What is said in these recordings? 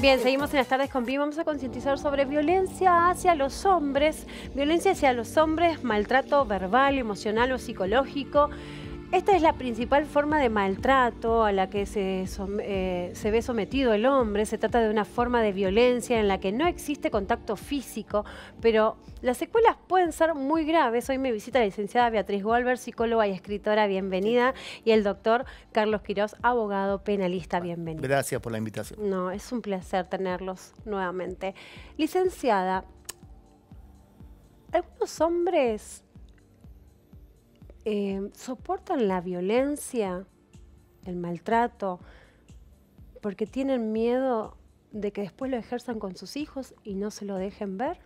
Bien, seguimos en las tardes con Pi. Vamos a concientizar sobre violencia hacia los hombres, violencia hacia los hombres, maltrato verbal, emocional o psicológico. Esta es la principal forma de maltrato a la que se, eh, se, ve sometido el hombre. Se trata de una forma de violencia en la que no existe contacto físico, pero las secuelas pueden ser muy graves. Hoy me visita la licenciada Beatriz Golver, psicóloga y escritora, bienvenida, y el doctor Carlos Quirós, abogado penalista, bienvenido. Gracias por la invitación. No, es un placer tenerlos nuevamente. Licenciada, algunos hombres Em, soportan la violencia, el maltrato, porque tienen miedo de que después lo ejerzan con sus hijos y no se lo dejen ver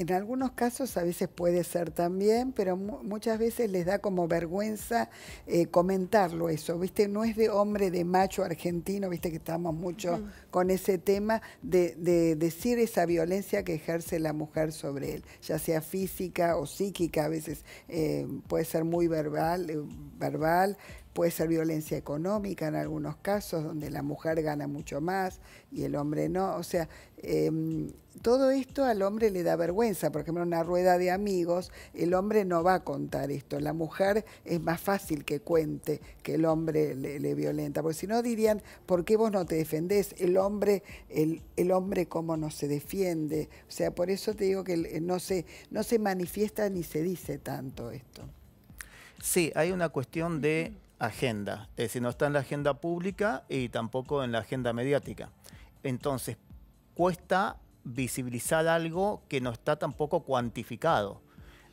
en algunos casos a veces puede ser también, pero muchas veces les da como vergüenza eh, comentarlo eso, ¿viste? No es de hombre, de macho argentino, ¿viste? Que estamos mucho con ese tema de, decir esa violencia que ejerce la mujer sobre él, ya sea física o psíquica, a veces eh, puede ser muy verbal, eh, verbal Puede ser violencia económica en algunos casos, donde la mujer gana mucho más y el hombre no. O sea, em, todo esto al hombre le da vergüenza. Por ejemplo, en una rueda de amigos, el hombre no va a contar esto. La mujer es más fácil que cuente que el hombre le, violenta. Porque si no dirían, ¿por qué vos no te defendés? El hombre, el, hombre cómo no se defiende. O sea, por eso te digo que no se, no se manifiesta ni se dice tanto esto. Sí, hay una cuestión de agenda. Es decir, no está en la agenda pública y tampoco en la agenda mediática. Entonces, cuesta visibilizar algo que no está tampoco cuantificado.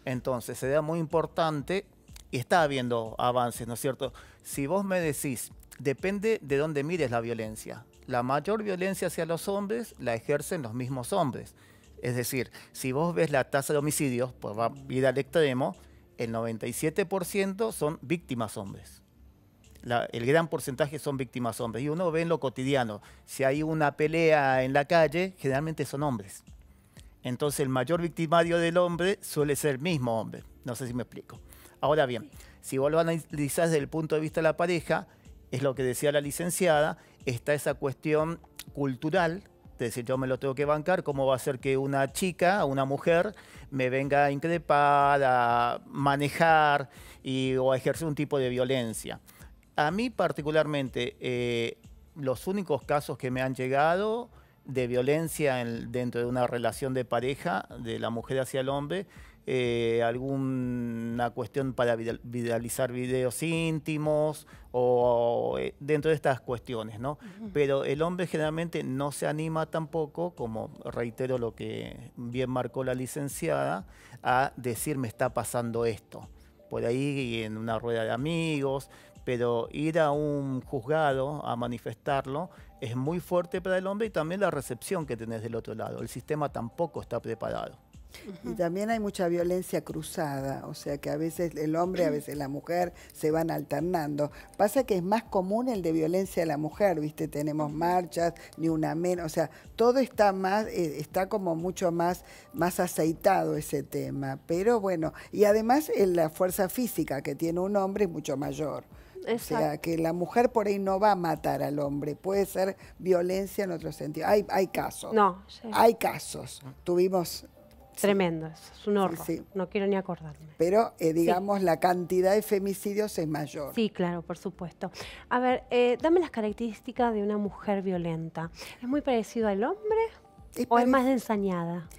Entonces, sería muy importante, y está habiendo avances, ¿no es cierto? Si vos me decís, depende de dónde mires la violencia. La mayor violencia hacia los hombres la ejercen los mismos hombres. Es decir, si vos ves la tasa de homicidios, por ir al extremo, el 97% son víctimas hombres el gran porcentaje son víctimas hombres. Y uno ve en lo cotidiano, si hay una pelea en la calle, generalmente son hombres. Entonces el mayor victimario del hombre suele ser el mismo hombre. No sé si me explico. Ahora bien, si vos a analizás desde el punto de vista de la pareja, es lo que decía la licenciada, está esa cuestión cultural, de decir, yo me lo tengo que bancar, ¿cómo va a ser que una chica, una mujer, me venga a increpar, a manejar y, o a ejercer un tipo de violencia? A mí particularmente, eh, los únicos casos que me han llegado de violencia dentro de una relación de pareja, de la mujer hacia el hombre, eh, alguna cuestión para viralizar videos íntimos o eh, dentro de estas cuestiones, ¿no? Pero el hombre generalmente no se anima tampoco, como reitero lo que bien marcó la licenciada, a decir me está pasando esto por ahí en una rueda de amigos, pero ir a un juzgado a manifestarlo es muy fuerte para el hombre y también la recepción que tenés del otro lado. El sistema tampoco está preparado. Y también hay mucha violencia cruzada, o sea que a veces el hombre, a veces la mujer se van alternando. Pasa que es más común el de violencia a la mujer, ¿viste? Tenemos marchas, ni una menos, o sea, todo está más, eh, está como mucho más, más aceitado ese tema. Pero bueno, y además eh, la fuerza física que tiene un hombre es mucho mayor. O sea, que la mujer por ahí no va a matar al hombre, puede ser violencia en otro sentido. Hay, casos. No, hay casos. Tuvimos... Tremendo, es un horror. no quiero ni acordarme. Pero, eh, digamos, la cantidad de femicidios es mayor. Sí, claro, por supuesto. A ver, eh, dame las características de una mujer violenta. ¿Es muy parecido al hombre o es más ensañada?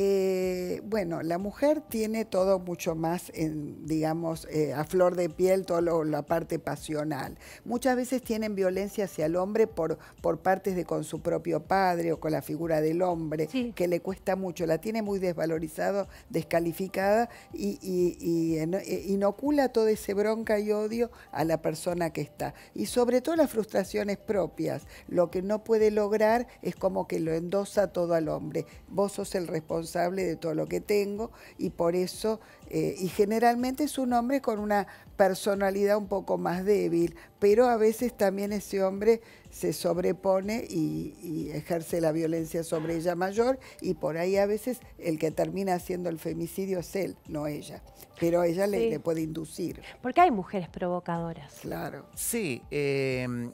Eh, bueno, la mujer tiene todo mucho más, en, digamos, eh, a flor de piel, toda la parte pasional. Muchas veces tienen violencia hacia el hombre por, por partes de con su propio padre o con la figura del hombre, que le cuesta mucho, la tiene muy desvalorizada, descalificada y, eh, inocula todo ese bronca y odio a la persona que está. Y sobre todo las frustraciones propias, lo que no puede lograr es como que lo endosa todo al hombre. Vos sos el responsable de todo lo que tengo y por eso, eh, y generalmente es un hombre con una personalidad un poco más débil, pero a veces también ese hombre se sobrepone y, ejerce la violencia sobre ella mayor y por ahí a veces el que termina haciendo el femicidio es él, no ella, pero ella le, puede inducir. Porque hay mujeres provocadoras. Claro. Sí. Em,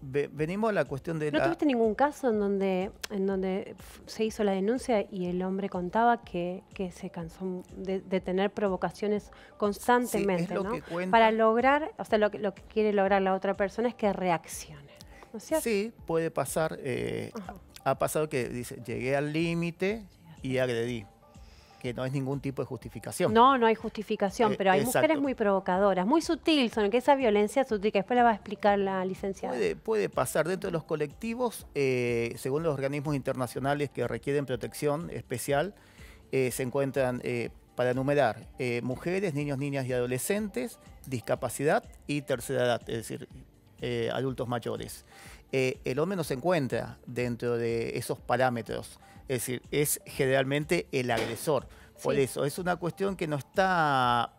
venimos a la cuestión de ¿No tuviste ningún caso en donde, en donde se hizo la denuncia y el hombre contaba que, se cansó de, tener provocaciones constantemente, ¿no? Para lograr, o sea, lo, lo que quiere lograr la otra persona es que reaccione. ¿no Sí, puede pasar. Eh, ha pasado que dice, llegué al límite y agredí que no es ningún tipo de justificación. No, no hay justificación, eh, pero hay mujeres muy provocadoras, muy sutil, son que esa violencia sutil, que después la va a explicar la licenciada. Puede, pasar dentro de los colectivos, eh, según los organismos internacionales que requieren protección especial, eh, se encuentran, para enumerar, mujeres, niños, niñas y adolescentes, discapacidad y tercera edad, es decir, adultos mayores. el hombre no se encuentra dentro de esos parámetros. Es decir, es generalmente el agresor. Por eso, es una cuestión que no está,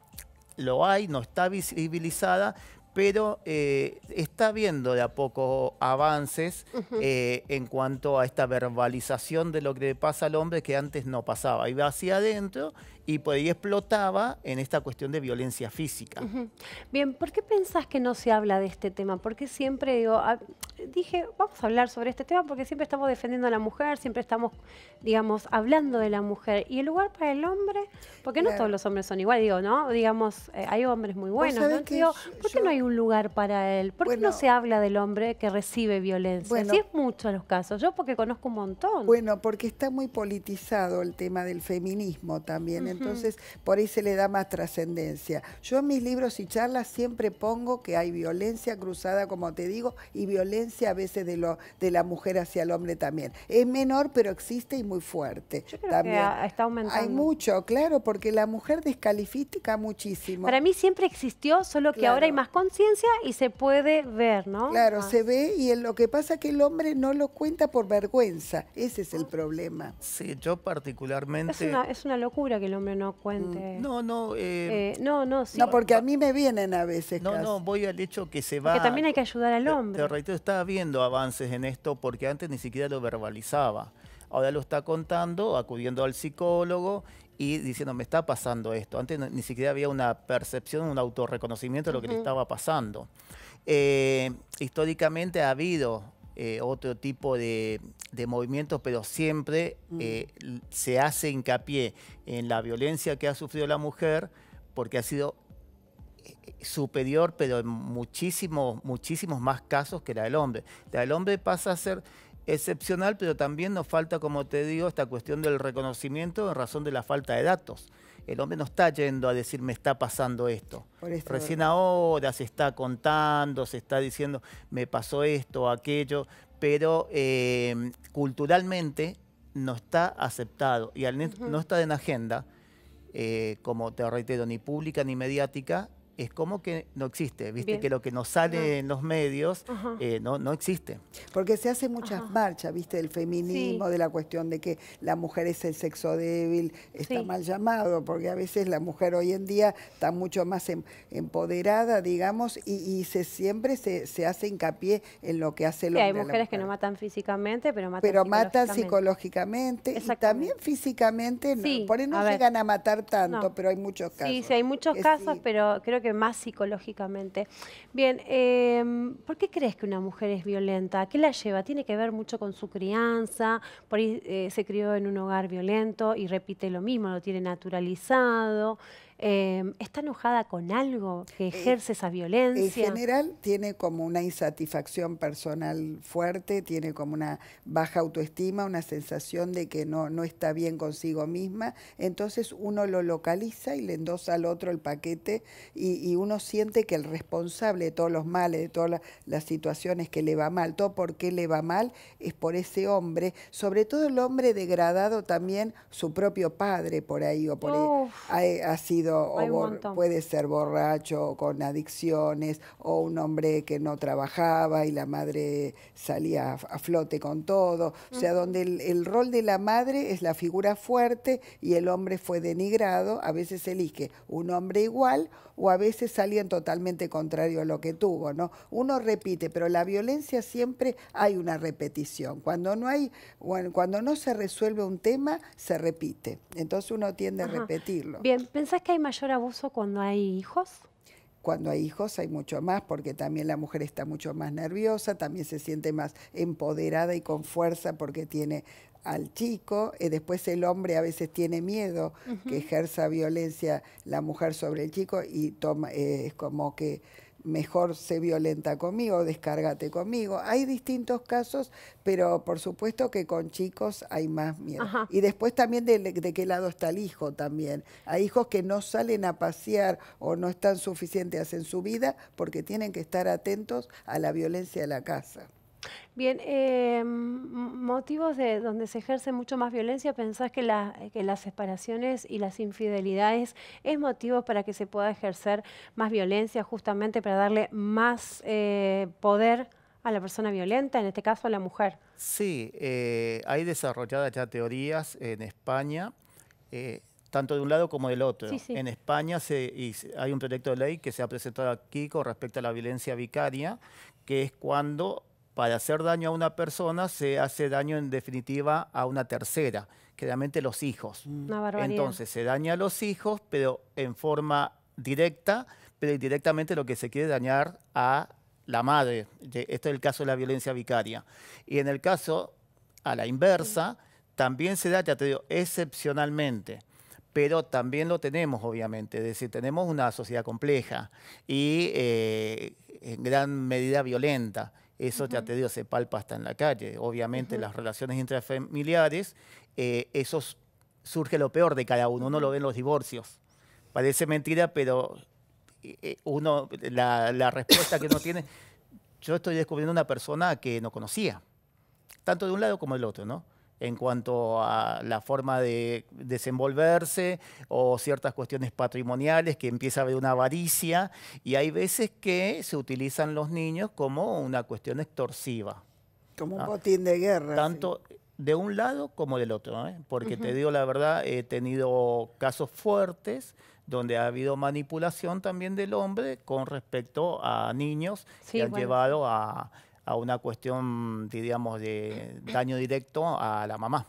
lo hay, no está visibilizada, pero eh, está viendo de a poco avances eh, en cuanto a esta verbalización de lo que le pasa al hombre que antes no pasaba. Iba hacia adentro y por ahí explotaba en esta cuestión de violencia física. Bien, ¿por qué pensás que no se habla de este tema? Porque siempre digo, ah, dije, vamos a hablar sobre este tema porque siempre estamos defendiendo a la mujer, siempre estamos, digamos, hablando de la mujer. ¿Y el lugar para el hombre? Porque no todos los hombres son igual, digo, ¿no? Digamos, eh, hay hombres muy buenos, ¿no? ¿por qué no hay un lugar para él? ¿Por qué no se habla del hombre que recibe violencia? Bueno, es mucho los casos, yo porque conozco un montón. Bueno, porque está muy politizado el tema del feminismo también, entonces, por ahí se le da más trascendencia. Yo en mis libros y charlas siempre pongo que hay violencia cruzada, como te digo, y violencia a veces de, lo, de la mujer hacia el hombre también. Es menor, pero existe y muy fuerte. Yo creo también. está aumentando. Hay mucho, claro, porque la mujer descalifica muchísimo. Para mí siempre existió, solo que ahora hay más conciencia y se puede ver, ¿no? Claro, se ve y lo que pasa es que el hombre no lo cuenta por vergüenza. Ese es el problema. Sí, yo particularmente... es una locura que el hombre no cuente. Mm, no, no. Em, eh, no, no, No, porque a mí me vienen a veces. No, no, voy al hecho que se va. Que también hay que ayudar al hombre. Te, te está habiendo avances en esto porque antes ni siquiera lo verbalizaba. Ahora lo está contando, acudiendo al psicólogo y diciendo, me está pasando esto. Antes ni siquiera había una percepción, un autorreconocimiento de lo que le estaba pasando. Eh, históricamente ha habido eh, otro tipo de, movimientos, pero siempre mm. eh, se hace hincapié en la violencia que ha sufrido la mujer porque ha sido eh, superior, pero en muchísimos, muchísimos más casos que la del hombre. La del hombre pasa a ser excepcional, pero también nos falta, como te digo, esta cuestión del reconocimiento en razón de la falta de datos el hombre no está yendo a decir me está pasando esto. Recién ahora se está contando, se está diciendo me pasó esto, aquello, pero em, culturalmente no está aceptado y al no está en agenda, eh, como te reitero, ni pública ni mediática, es como que no existe, viste que lo que nos sale en los medios eh, no, no existe. Porque se hacen muchas marchas, viste, del feminismo, de la cuestión de que la mujer es el sexo débil, está mal llamado, porque a veces la mujer hoy en día está mucho más em, empoderada, digamos, y, se siempre se, hace hincapié en lo que hace el sí, hombre. hay mujeres que no matan físicamente, pero matan Pero matan psicológicamente y también físicamente, no, por eso no llegan a matar tanto, pero hay muchos casos. Sí, sí, hay muchos casos, pero creo que más psicológicamente. Bien, em, ¿por qué crees que una mujer es violenta? ¿Qué la lleva? ¿Tiene que ver mucho con su crianza? Por eh, se crió en un hogar violento y repite lo mismo, lo tiene naturalizado. Em, está enojada con algo que eh, ejerce esa violencia. En general tiene como una insatisfacción personal fuerte, tiene como una baja autoestima, una sensación de que no, no está bien consigo misma, entonces uno lo localiza y le endosa al otro el paquete y, uno siente que el responsable de todos los males, de todas las, situaciones que le va mal, todo por qué le va mal es por ese hombre, sobre todo el hombre degradado también su propio padre por ahí o por ahí eh, ha sido o puede ser borracho con adicciones o un hombre que no trabajaba y la madre salía a, flote con todo. O sea, donde el, el, rol de la madre es la figura fuerte y el hombre fue denigrado, a veces elige un hombre igual o a veces salían totalmente contrario a lo que tuvo, ¿no? Uno repite, pero la violencia siempre hay una repetición. Cuando no hay, cuando no se resuelve un tema, se repite. Entonces uno tiende a repetirlo. Bien, ¿pensás que hay mayor abuso cuando hay hijos? cuando hay hijos hay mucho más, porque también la mujer está mucho más nerviosa, también se siente más empoderada y con fuerza porque tiene al chico, y eh, después el hombre a veces tiene miedo que ejerza violencia la mujer sobre el chico y toma, eh, es como que mejor se violenta conmigo, descárgate conmigo. Hay distintos casos, pero por supuesto que con chicos hay más miedo. Y después también de, de, qué lado está el hijo también. Hay hijos que no salen a pasear o no están suficientes en su vida porque tienen que estar atentos a la violencia de la casa. Bien, eh, motivos de donde se ejerce mucho más violencia, ¿pensás que, las separaciones y las infidelidades es motivo para que se pueda ejercer más violencia, justamente para darle más eh, poder a la persona violenta, en este caso a la mujer? Sí, eh, hay desarrolladas ya teorías en España tanto de un lado como del otro. En España se, hay un proyecto de ley que se ha presentado aquí con respecto a la violencia vicaria, que es cuando para hacer daño a una persona se hace daño en definitiva a una tercera, que realmente los hijos. Mm. Entonces se daña a los hijos, pero en forma directa, pero indirectamente lo que se quiere dañar a la madre. Esto es el caso de la violencia vicaria. Y en el caso a la inversa, también se da, ya te excepcionalmente pero también lo tenemos, obviamente. Es decir, tenemos una sociedad compleja y eh, en gran medida violenta. Eso ya te digo, se palpa hasta en la calle. Obviamente las relaciones intrafamiliares, eh, eso surge lo peor de cada uno, uno lo ve en los divorcios. Parece mentira, pero eh, eh, uno, la, la respuesta que uno tiene, yo estoy descubriendo una persona que no conocía, tanto de un lado como del otro, ¿no? en cuanto a la forma de desenvolverse o ciertas cuestiones patrimoniales, que empieza a haber una avaricia y hay veces que se utilizan los niños como una cuestión extorsiva. Como un botín de guerra. Tanto de un lado como del otro, ¿eh? porque te digo la verdad, he tenido casos fuertes donde ha habido manipulación también del hombre con respecto a niños que han llevado a a una cuestión, diríamos, de daño directo a la mamá.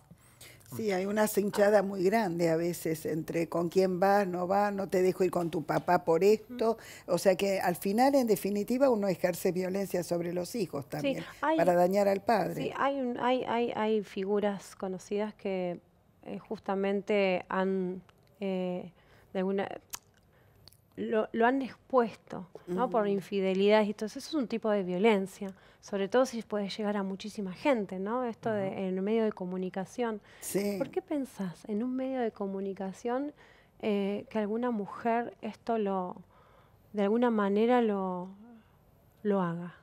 Sí, hay una cinchada muy grande a veces entre con quién vas, no vas, no te dejo ir con tu papá por esto. O sea que al final, en definitiva, uno ejerce violencia sobre los hijos también, para dañar al padre. Sí, hay, hay, hay, figuras conocidas que eh, justamente han, eh, de alguna, lo, han expuesto ¿no? por mm. infidelidad y todo eso. es un tipo de violencia, sobre todo si puede llegar a muchísima gente, ¿no? Esto en medio de comunicación. ¿Por qué pensás en un medio de comunicación eh, que alguna mujer esto lo, de alguna manera lo, lo haga?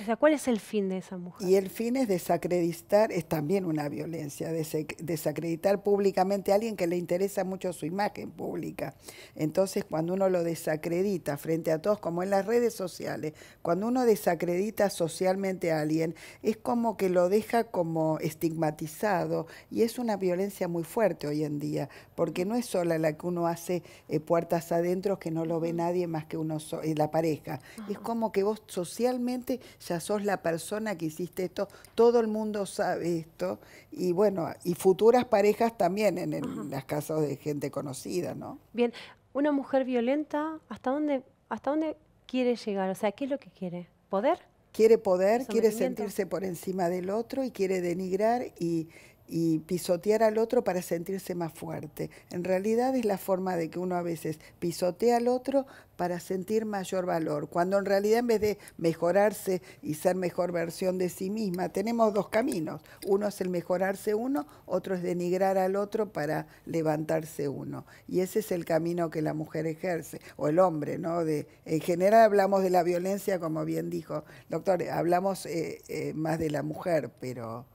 O sea, ¿cuál es el fin de esa mujer? Y el fin es desacreditar, es también una violencia, desacreditar públicamente a alguien que le interesa mucho su imagen pública. Entonces, cuando uno lo desacredita frente a todos, como en las redes sociales, cuando uno desacredita socialmente a alguien, es como que lo deja como estigmatizado y es una violencia muy fuerte hoy en día, porque no es sola la que uno hace eh, puertas adentro que no lo ve nadie más que uno, so eh, la pareja. Es como que vos socialmente ya sos la persona que hiciste esto, todo el mundo sabe esto, y bueno, y futuras parejas también en, las casas de gente conocida, ¿no? Bien, una mujer violenta, ¿hasta dónde, ¿hasta dónde quiere llegar? O sea, ¿qué es lo que quiere? ¿Poder? Quiere poder, quiere sentirse por encima del otro y quiere denigrar y, y pisotear al otro para sentirse más fuerte. En realidad es la forma de que uno a veces pisotea al otro para sentir mayor valor, cuando en realidad en vez de mejorarse y ser mejor versión de sí misma, tenemos dos caminos. Uno es el mejorarse uno, otro es denigrar al otro para levantarse uno. Y ese es el camino que la mujer ejerce, o el hombre, ¿no? De, en general hablamos de la violencia, como bien dijo doctor, hablamos eh, eh, más de la mujer, pero...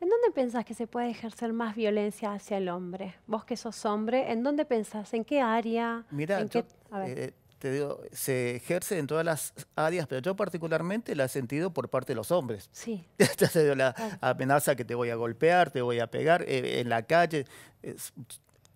¿En dónde pensás que se puede puede ejercer más violencia hacia el hombre? Vos que sos hombre, ¿en dónde pensás? ¿En qué área? Mira, eh, te digo, se ejerce en todas las áreas, pero yo particularmente la he sentido por parte de los hombres. Sí. la amenaza que te voy a golpear, te voy a pegar, eh, en la calle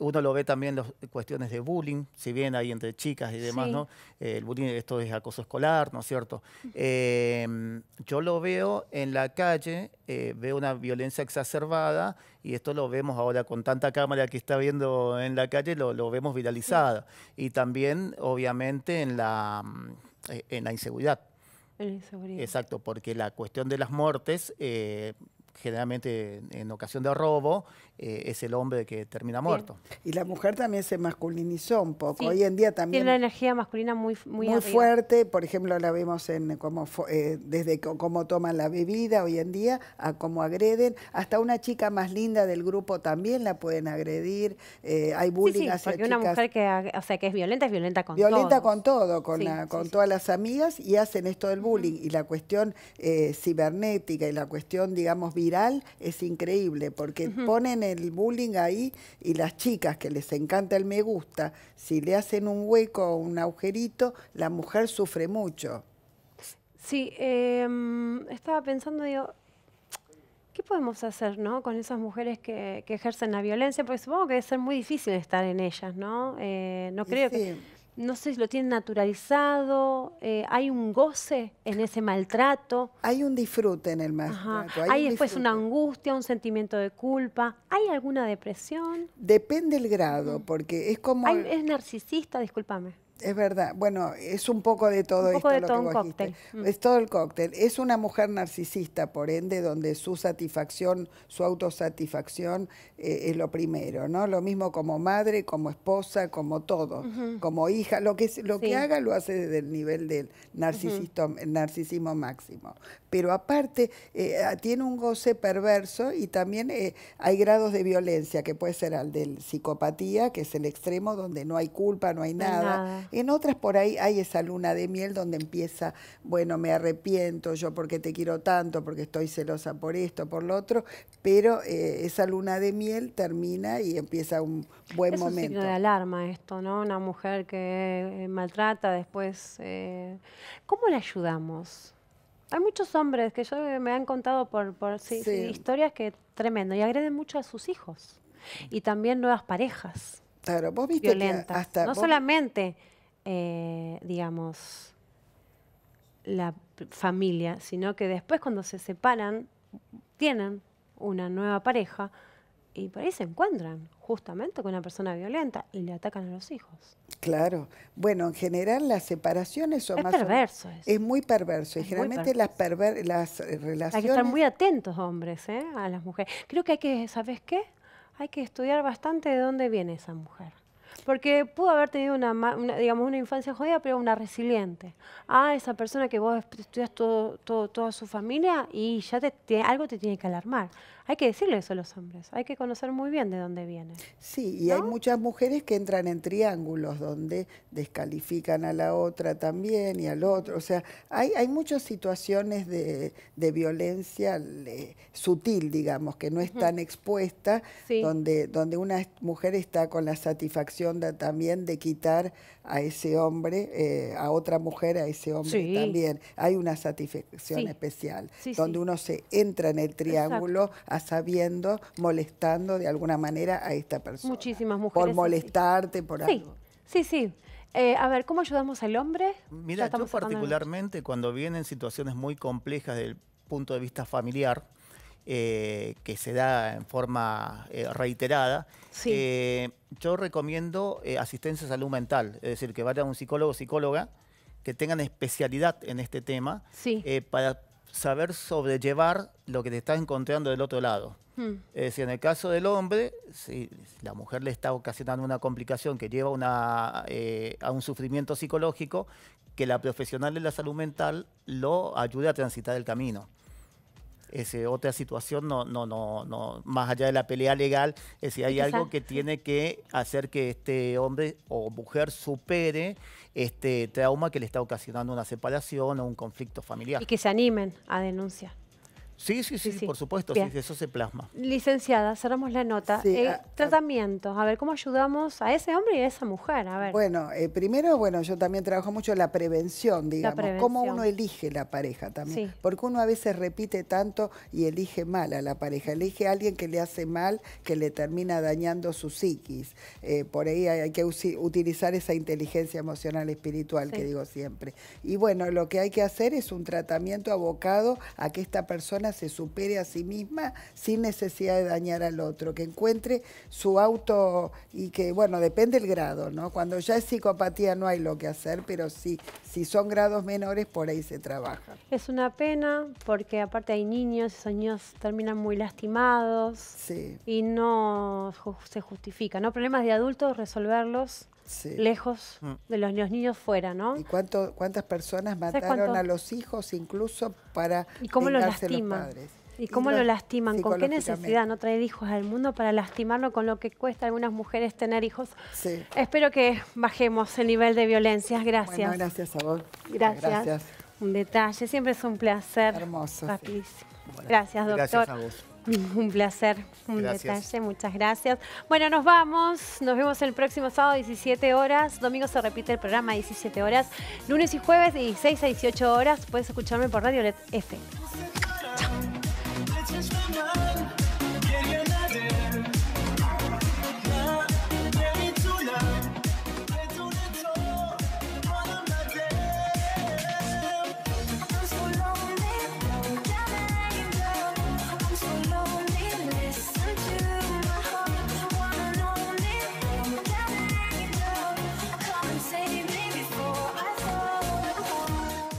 uno lo ve también las cuestiones de bullying, si bien hay entre chicas y demás, ¿no? el bullying, esto es acoso escolar, ¿no es cierto? Em, yo lo veo en la calle, eh, veo una violencia exacerbada y esto lo vemos ahora con tanta cámara que está viendo en la calle, lo, vemos viralizada. Y también, obviamente, en la, mm, eh, en la inseguridad. En la inseguridad. Exacto, porque la cuestión de las muertes eh, generalmente en ocasión de robo, eh, es el hombre que termina muerto. Y la mujer también se masculinizó un poco. Hoy en día también... Tiene una energía masculina muy Muy, muy fuerte, por ejemplo, la vemos en eh, desde cómo toman la bebida hoy en día, a cómo agreden. Hasta una chica más linda del grupo también la pueden agredir. Eh, hay bullying sí, sí, porque una mujer que, sea, que es violenta, es violenta con todo. Violenta con todo, con, la, con todas las amigas y hacen esto del bullying. Y la cuestión cibernética y la cuestión, digamos, viral es increíble porque ponen ponen el bullying ahí y las chicas que les encanta el me gusta, si le hacen un hueco o un agujerito, la mujer sufre mucho. Sí, em, estaba pensando, digo, ¿qué podemos hacer ¿no? con esas mujeres que, ejercen la violencia? Porque supongo que debe ser muy difícil estar en ellas, ¿no? Eh, no creo que no sé si lo tienen naturalizado, eh, hay un goce en ese maltrato. Hay un disfrute en el maltrato. Hay, después una angustia, un sentimiento de culpa. ¿Hay alguna depresión? Depende el grado, porque es como... es narcisista, discúlpame. Es verdad. Bueno, es un poco de todo un poco esto de lo todo que un cóctel. Mm. Es todo el cóctel. Es una mujer narcisista, por ende, donde su satisfacción, su autosatisfacción eh, es lo primero, ¿no? Lo mismo como madre, como esposa, como todo, como hija. Lo que lo que haga lo hace desde el nivel del narcisismo, narcisismo máximo. Pero aparte eh, tiene un goce perverso y también eh, hay grados de violencia que puede ser al del psicopatía, que es el extremo donde no hay culpa, no hay nada en otras por ahí hay esa luna de miel donde empieza, bueno, me arrepiento yo porque te quiero tanto, porque estoy celosa por esto, por lo otro, pero eh, esa luna de miel termina y empieza un buen momento. Es un signo de alarma esto, ¿no? Una mujer que eh, maltrata después. Eh, ¿Cómo le ayudamos? Hay muchos hombres que yo me han contado por, sí, historias que tremendo y agreden mucho a sus hijos y también nuevas parejas. Claro, vos viste violentas. no solamente eh, digamos, la familia, sino que después cuando se separan, tienen una nueva pareja y por ahí se encuentran justamente con una persona violenta y le atacan a los hijos. Claro. Bueno, en general las separaciones son más... Es muy perverso. y generalmente Las, las eh, relaciones... Hay que estar muy atentos, hombres, eh, a las mujeres. Creo que hay que, ¿sabes qué? Hay que estudiar bastante de dónde viene esa mujer. Porque pudo haber tenido una, digamos, una infancia jodida, pero una resiliente. Ah, esa persona que vos estudias todo, toda su familia y ya te, algo te tiene que alarmar. Hay que decirle eso a los hombres, hay que conocer muy bien de dónde viene. Sí, y hay muchas mujeres que entran en triángulos donde descalifican a la otra también y al otro. O sea, hay, hay muchas situaciones de, violencia sutil, digamos, que no es tan expuesta, donde, donde una mujer está con la satisfacción de, también de quitar a ese hombre, eh, a otra mujer, a ese hombre también. Hay una satisfacción especial, donde uno se entra en el triángulo sabiendo, molestando de alguna manera a esta persona. Muchísimas mujeres. Por molestarte, por algo. Sí, sí. sí. Eh, a ver, ¿cómo ayudamos al hombre? Mira, yo particularmente cuando vienen situaciones muy complejas del punto de vista familiar, eh, que se da en forma eh, reiterada, yo recomiendo asistencia a salud mental, es decir, que vaya a un psicólogo o psicóloga que tengan especialidad en este tema sí. para saber sobrellevar lo que te estás encontrando del otro lado. Hmm. Es decir, en el caso del hombre, si la mujer le está ocasionando una complicación que lleva una, eh, a un sufrimiento psicológico, que la profesional de la salud mental lo ayude a transitar el camino ese, otra situación, no, no, no, no, más allá de la pelea legal, es eh, si hay algo que tiene que hacer que este hombre o mujer supere este trauma que le está ocasionando una separación o un conflicto familiar. Y que se animen a denunciar. Sí, sí, sí, por supuesto, sí, eso se plasma. Licenciada, cerramos la nota. Eh, ah, ah. Tratamiento, a, tratamientos, a ver, ¿cómo ayudamos a ese hombre y a esa mujer? A ver. Bueno, eh, primero, bueno, yo también trabajo mucho la prevención, digamos, la cómo uno elige la pareja también. Porque uno a veces repite tanto y elige mal a la pareja, elige a alguien que le hace mal, que le termina dañando su psiquis. Eh, por ahí hay, que utilizar esa inteligencia emocional espiritual que digo siempre. Y bueno, lo que hay que hacer es un tratamiento abocado a que esta persona se supere a sí misma sin necesidad de dañar al otro, que encuentre su auto y que, bueno, depende el grado, ¿no? Cuando ya es psicopatía no hay lo que hacer, pero sí, si son grados menores, por ahí se trabaja. Es una pena porque aparte hay niños, esos niños terminan muy lastimados y no se justifica, ¿no? Problemas de adultos, resolverlos lejos mm. de los niños fuera, ¿no? ¿Y cuánto, cuántas personas mataron a los hijos incluso para ¿Y cómo los, lastiman? ¿Y cómo lo, lastiman? ¿Con qué necesidad no traer hijos al mundo para lastimarlo con lo que cuesta a algunas mujeres tener hijos? Espero que bajemos el nivel de violencias. Gracias. gracias a vos. Gracias. Un detalle, siempre es un placer. Hermoso. gracias, doctor. Gracias a vos. Un placer, un detalle, muchas gracias. Bueno, nos vamos, nos vemos el próximo sábado 17 horas, domingo se repite el programa 17 horas, lunes y jueves de 16 a 18 horas, puedes escucharme por Radio Let F.